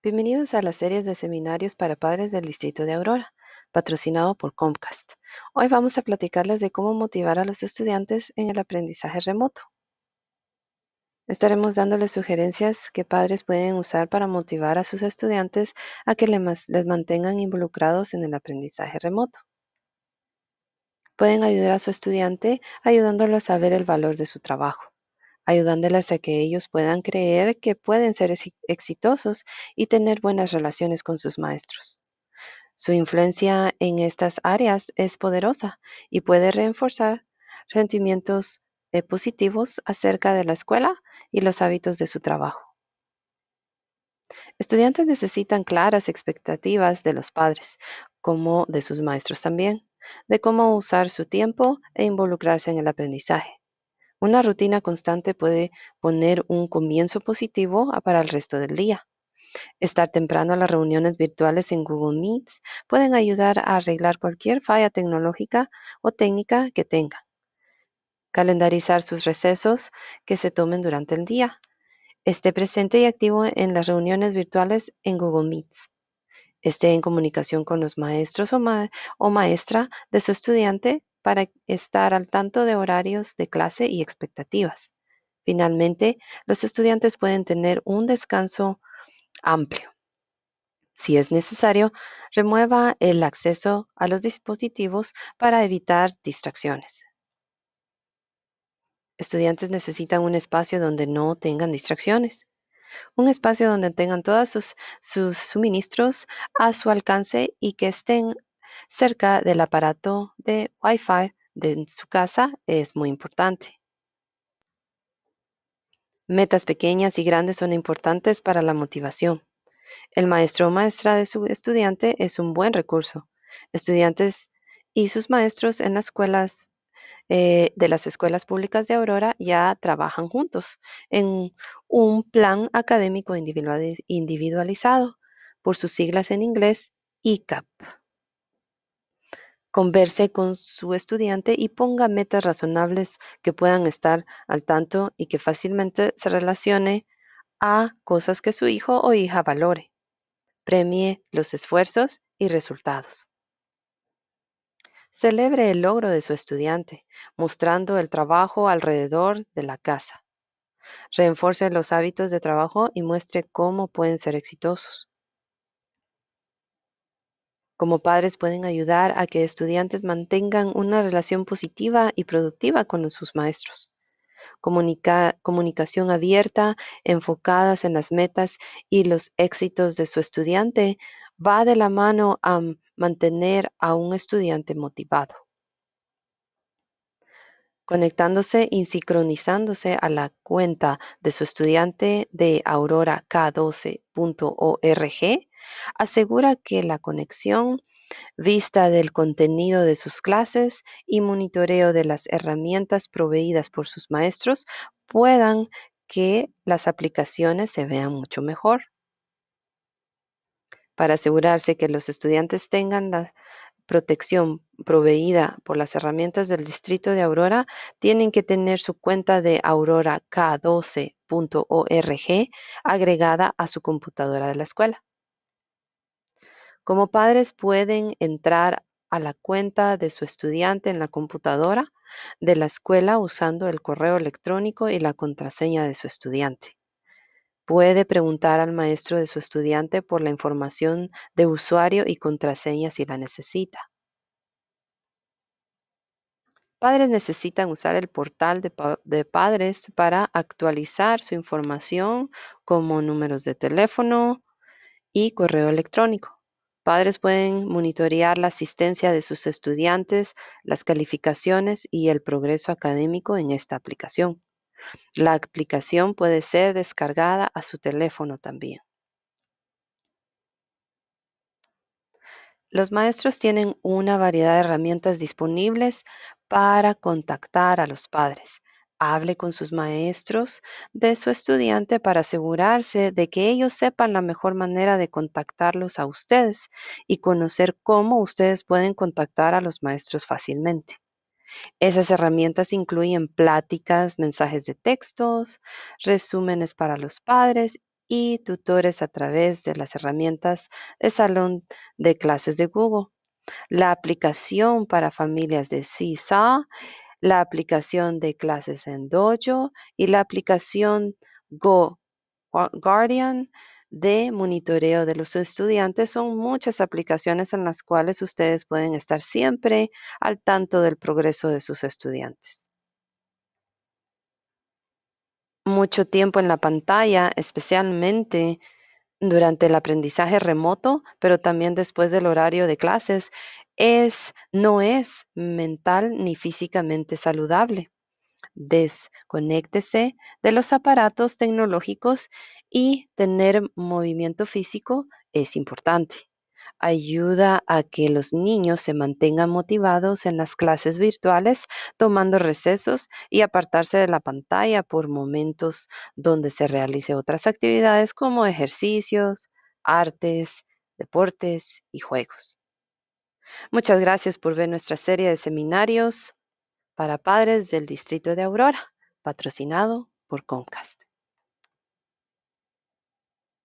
Bienvenidos a la serie de seminarios para padres del Distrito de Aurora, patrocinado por Comcast. Hoy vamos a platicarles de cómo motivar a los estudiantes en el aprendizaje remoto. Estaremos dándoles sugerencias que padres pueden usar para motivar a sus estudiantes a que les mantengan involucrados en el aprendizaje remoto. Pueden ayudar a su estudiante ayudándolos a ver el valor de su trabajo ayudándoles a que ellos puedan creer que pueden ser exitosos y tener buenas relaciones con sus maestros. Su influencia en estas áreas es poderosa y puede reforzar sentimientos eh, positivos acerca de la escuela y los hábitos de su trabajo. Estudiantes necesitan claras expectativas de los padres, como de sus maestros también, de cómo usar su tiempo e involucrarse en el aprendizaje. Una rutina constante puede poner un comienzo positivo ah, para el resto del día. Estar temprano a las reuniones virtuales en Google Meets pueden ayudar a arreglar cualquier falla tecnológica o técnica que tengan. Calendarizar sus recesos que se tomen durante el día. Esté presente y activo en las reuniones virtuales en Google Meets. Esté en comunicación con los maestros o, o maestra de su estudiante para estar al tanto de horarios de clase y expectativas. Finalmente, los estudiantes pueden tener un descanso amplio. Si es necesario, remueva el acceso a los dispositivos para evitar distracciones. Estudiantes necesitan un espacio donde no tengan distracciones, un espacio donde tengan todos sus, suministros a su alcance y que estén cerca del aparato de Wi-Fi de su casa es muy importante. Metas pequeñas y grandes son importantes para la motivación. El maestro o maestra de su estudiante es un buen recurso. Estudiantes y sus maestros en las escuelas eh, de las escuelas públicas de Aurora ya trabajan juntos en un plan académico individualizado, por sus siglas en inglés, ICAP. Converse con su estudiante y ponga metas razonables que puedan estar al tanto y que fácilmente se relacione a cosas que su hijo o hija valore. Premie los esfuerzos y resultados. Celebre el logro de su estudiante, mostrando el trabajo alrededor de la casa. Reenforce los hábitos de trabajo y muestre cómo pueden ser exitosos. Como padres pueden ayudar a que estudiantes mantengan una relación positiva y productiva con sus maestros. comunicación abierta, enfocadas en las metas y los éxitos de su estudiante, va de la mano a mantener a un estudiante motivado conectándose y sincronizándose a la cuenta de su estudiante de aurorak12.org, asegura que la conexión, vista del contenido de sus clases y monitoreo de las herramientas proveídas por sus maestros puedan que las aplicaciones se vean mucho mejor. Para asegurarse que los estudiantes tengan la protección proveída por las herramientas del Distrito de Aurora tienen que tener su cuenta de Aurora K12.org agregada a su computadora de la escuela. Como padres pueden entrar a la cuenta de su estudiante en la computadora de la escuela usando el correo electrónico y la contraseña de su estudiante. Puede preguntar al maestro de su estudiante por la información de usuario y contraseña si la necesita. Padres necesitan usar el portal de, padres para actualizar su información como números de teléfono y correo electrónico. Padres pueden monitorear la asistencia de sus estudiantes, las calificaciones y el progreso académico en esta aplicación. La aplicación puede ser descargada a su teléfono también. Los maestros tienen una variedad de herramientas disponibles para contactar a los padres. Hable con sus maestros de su estudiante para asegurarse de que ellos sepan la mejor manera de contactarlos a ustedes y conocer cómo ustedes pueden contactar a los maestros fácilmente. Esas herramientas incluyen pláticas, mensajes de textos, resúmenes para los padres y tutores a través de las herramientas de salón de clases de Google, la aplicación para familias de CISA, la aplicación de clases en Dojo y la aplicación Go Guardian de monitoreo de los estudiantes son muchas aplicaciones en las cuales ustedes pueden estar siempre al tanto del progreso de sus estudiantes. Mucho tiempo en la pantalla, especialmente durante el aprendizaje remoto, pero también después del horario de clases, es, no es mental ni físicamente saludable. Desconéctese de los aparatos tecnológicos y tener movimiento físico es importante. Ayuda a que los niños se mantengan motivados en las clases virtuales, tomando recesos y apartarse de la pantalla por momentos donde se realice otras actividades como ejercicios, artes, deportes y juegos. Muchas gracias por ver nuestra serie de seminarios para padres del Distrito de Aurora, patrocinado por Comcast.